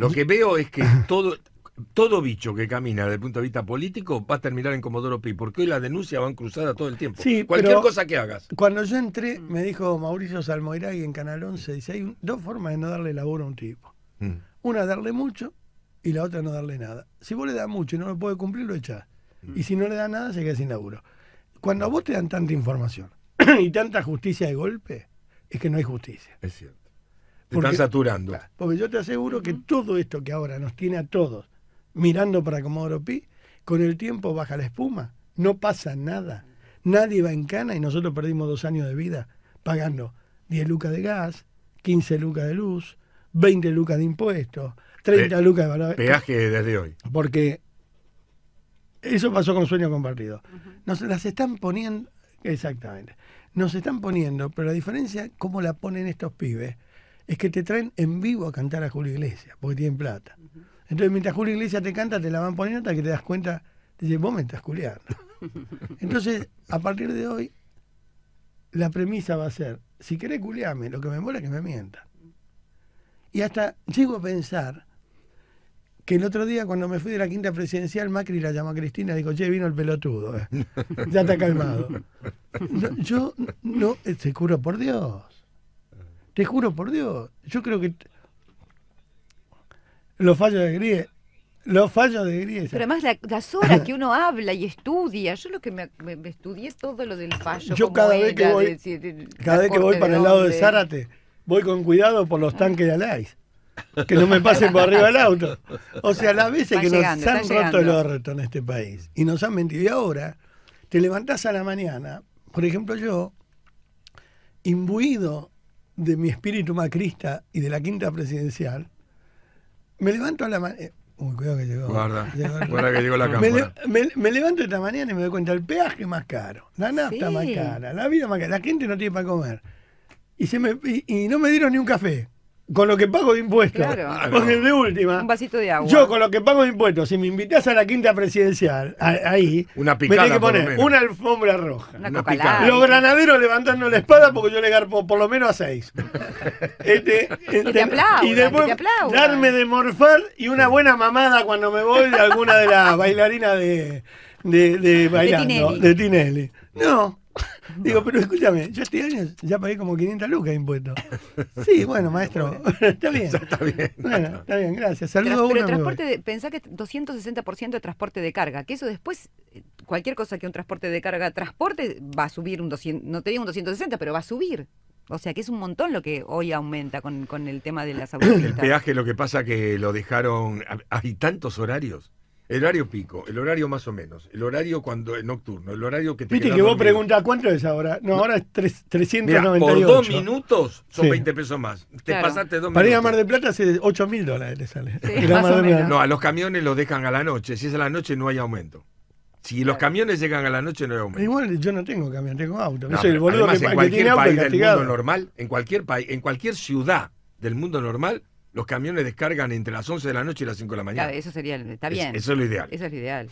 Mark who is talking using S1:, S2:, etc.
S1: Lo que veo es que todo, todo bicho que camina desde el punto de vista político va a terminar en Comodoro Pi, porque hoy las denuncias van cruzadas todo el tiempo. Sí, Cualquier cosa que hagas.
S2: Cuando yo entré, mm. me dijo Mauricio y en Canal 11, dice, hay dos formas de no darle laburo a un tipo. Mm. Una, darle mucho, y la otra, no darle nada. Si vos le das mucho y no lo puede cumplir, lo echás. Mm. Y si no le das nada, se queda sin laburo. Cuando a vos te dan tanta información y tanta justicia de golpe, es que no hay justicia.
S1: Es cierto porque, están saturando.
S2: Porque yo te aseguro que todo esto que ahora nos tiene a todos mirando para Comodoro Pi, con el tiempo baja la espuma, no pasa nada. Nadie va en cana y nosotros perdimos dos años de vida pagando 10 lucas de gas, 15 lucas de luz, 20 lucas de impuestos, 30 lucas de valor. Peaje desde hoy. Porque eso pasó con sueño compartido. Nos las están poniendo, exactamente, nos están poniendo, pero la diferencia, ¿cómo la ponen estos pibes? es que te traen en vivo a cantar a Julio Iglesias, porque tienen plata. Entonces, mientras Julio Iglesias te canta, te la van poniendo hasta que te das cuenta, te dice, vos me estás Entonces, a partir de hoy, la premisa va a ser, si querés culiarme, lo que me mola es que me mienta Y hasta llego a pensar que el otro día cuando me fui de la quinta presidencial, Macri la llamó a Cristina y dijo, che, vino el pelotudo, eh". ya está calmado. yo no, se curo por Dios. Te juro por Dios, yo creo que los fallos de grie los fallos de grie Pero además las horas que uno habla y estudia, yo lo que me, estudié es todo lo del fallo. Yo cada vez, que voy, cada vez que voy para el lado de Zárate, voy con cuidado por los tanques de Alais. Que no me pasen por arriba el auto. O sea, las veces que nos han roto el orto en este país y nos han mentido. Y ahora te levantás a la mañana, por ejemplo yo, imbuido de mi espíritu macrista y de la quinta presidencial, me levanto a la mañana. Eh, uy, cuidado que llegó. Guarda, Guarda que llegó la me, me, levanto esta mañana y me doy cuenta, el peaje más caro, la nafta es más cara, la vida más cara, la gente no tiene para comer. Y, se me, y no me dieron ni un café con lo que pago de impuestos. Claro. Ah, el de última. Un vasito de agua. Yo con lo que pago de impuestos, si me invitas a la quinta presidencial, ahí.
S1: Una picada. Me que poner una
S2: alfombra roja. Los granaderos levantando la espada porque yo le garpo por lo menos a seis. y este, este, después darme de morfar y una buena mamada cuando me voy de alguna de las bailarinas de, de, bailando. De Tinelli. No. Digo, pero escúchame, yo este año ya pagué como 500 lucas de impuestos. Sí, bueno, maestro, está bien. Está bien. Bueno, está bien, gracias. Saludos Pero, el transporte, de, pensá que 260% de transporte de carga, que eso después, cualquier cosa que un transporte de carga transporte va a subir un 200, no tenía digo un 260, pero va a subir. O sea que es un montón lo que hoy aumenta con, con el tema de las autopistas. El
S1: peaje, lo que pasa que lo dejaron, hay tantos horarios el horario pico, el horario más o menos, el horario cuando es eh, nocturno, el horario que te Viste que vos preguntas
S2: cuánto es ahora. No, ahora es 3, 398. Mirá, por dos
S1: minutos son 20 pesos más. Te pasaste dos minutos. Para ir a Mar de
S2: Plata hace 8 mil dólares le sale.
S1: no, a los camiones lo dejan a la noche. Si es a la noche no hay aumento. Si los camiones llegan a la noche no hay aumento.
S2: Igual yo no tengo camión, tengo auto. No, soy el boludo además, que, en cualquier tiene país auto del mundo
S1: normal, en cualquier país, en cualquier ciudad del mundo normal, los camiones descargan entre las 11 de la noche y las 5 de la mañana. eso
S2: sería, está bien. eso es lo ideal. Eso es lo ideal.